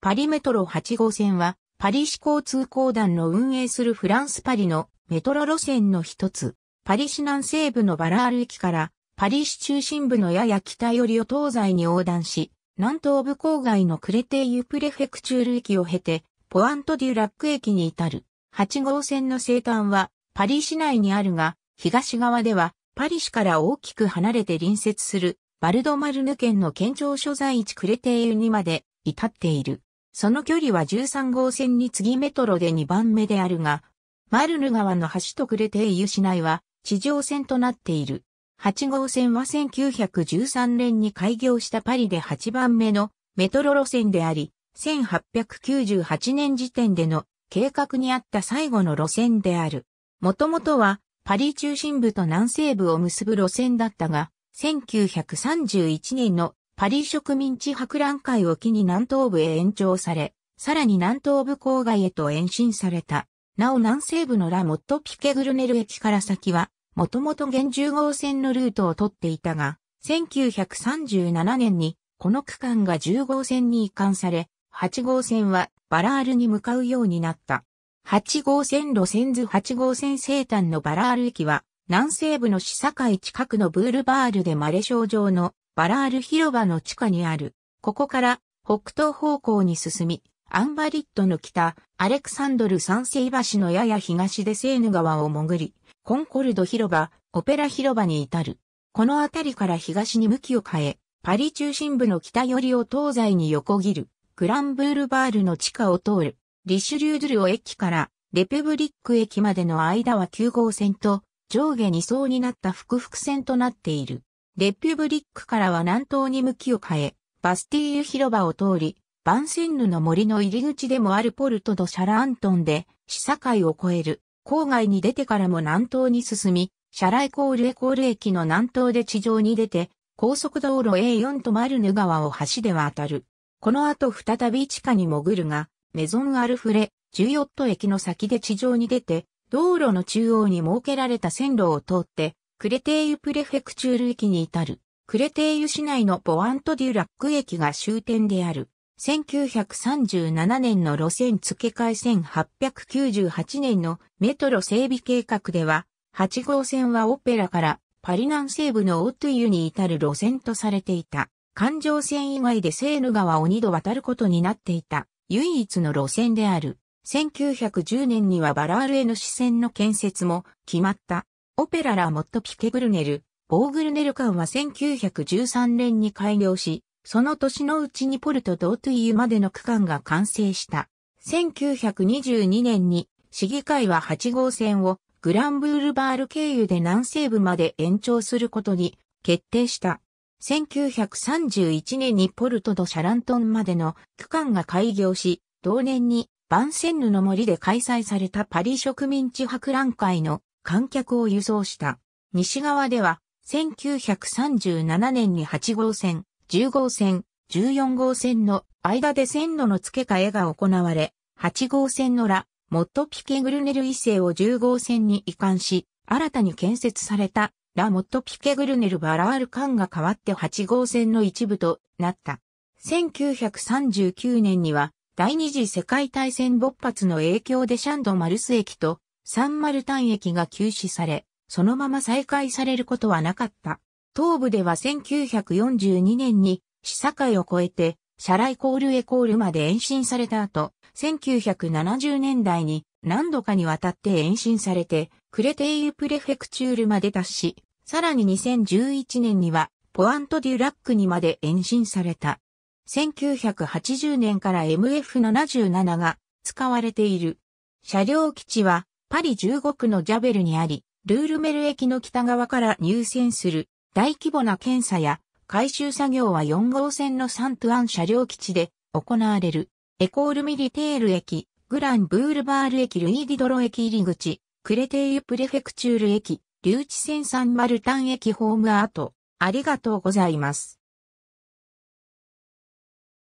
パリメトロ8号線は、パリ市交通公団の運営するフランスパリのメトロ路線の一つ、パリ市南西部のバラール駅から、パリ市中心部のやや北寄りを東西に横断し、南東部郊外のクレテイユプレフェクチュール駅を経て、ポアントデュラック駅に至る。8号線の西端は、パリ市内にあるが、東側では、パリ市から大きく離れて隣接する、バルドマルヌ県の県庁所在地クレテイユにまで至っている。その距離は13号線に次メトロで2番目であるが、マルヌ川の橋とクれてイユ市内は地上線となっている。8号線は1913年に開業したパリで8番目のメトロ路線であり、1898年時点での計画にあった最後の路線である。もともとはパリ中心部と南西部を結ぶ路線だったが、1931年のパリ植民地博覧会を機に南東部へ延長され、さらに南東部郊外へと延伸された。なお南西部のラモット・ピケグルネル駅から先は、もともと現10号線のルートを取っていたが、1937年にこの区間が10号線に移管され、8号線はバラールに向かうようになった。8号線路線図8号線西端のバラール駅は、南西部の市境近くのブールバールでマレ状のバラール広場の地下にある。ここから北東方向に進み、アンバリットの北、アレクサンドル三世橋のやや東でセーヌ川を潜り、コンコルド広場、オペラ広場に至る。この辺りから東に向きを変え、パリ中心部の北寄りを東西に横切る、グランブールバールの地下を通る、リシュリュードゥルを駅からレペブリック駅までの間は9号線と上下2層になった複々線となっている。レピュブリックからは南東に向きを変え、バスティーユ広場を通り、バンセンヌの森の入り口でもあるポルトとシャラアントンで、市境を越える。郊外に出てからも南東に進み、シャライコールエコール駅の南東で地上に出て、高速道路 A4 とマルヌ川を橋で渡る。この後再び地下に潜るが、メゾンアルフレ、ジュヨット駅の先で地上に出て、道路の中央に設けられた線路を通って、クレテイユプレフェクチュール駅に至る、クレテイユ市内のボアントデュラック駅が終点である。1937年の路線付け替え1898年のメトロ整備計画では、8号線はオペラからパリ南西部のオトゥユに至る路線とされていた。環状線以外でセーヌ川を二度渡ることになっていた唯一の路線である。1910年にはバラールへの支線の建設も決まった。オペララ・モット・ピケ・グルネル、ボーグルネル館は1913年に開業し、その年のうちにポルト・ドートゥイユまでの区間が完成した。1922年に市議会は8号線をグランブールバール経由で南西部まで延長することに決定した。1931年にポルト・ド・シャラントンまでの区間が開業し、同年にバンセンヌの森で開催されたパリ植民地博覧会の観客を輸送した。西側では、1937年に8号線、10号線、14号線の間で線路の付け替えが行われ、8号線のラ、モットピケグルネル異性を10号線に移管し、新たに建設されたラ・モットピケグルネル・バラール間が変わって8号線の一部となった。1939年には第二次世界大戦勃発の影響でシャンド・マルス駅とサンマルタン駅が休止され、そのまま再開されることはなかった。東部では1942年に、市境を越えて、シャライコールエコールまで延伸された後、1970年代に何度かにわたって延伸されて、クレテイユプレフェクチュールまで達し、さらに2011年には、ポアントデュラックにまで延伸された。1980年から MF77 が使われている。車両基地はパリ15区のジャベルにあり、ルールメル駅の北側から入線する大規模な検査や回収作業は4号線のサントゥアン車両基地で行われる。エコールミリテール駅、グランブールバール駅、ルイーディドロ駅入り口、クレテイユプレフェクチュール駅、リュチセンサンマルタン駅ホームアート。ありがとうございます。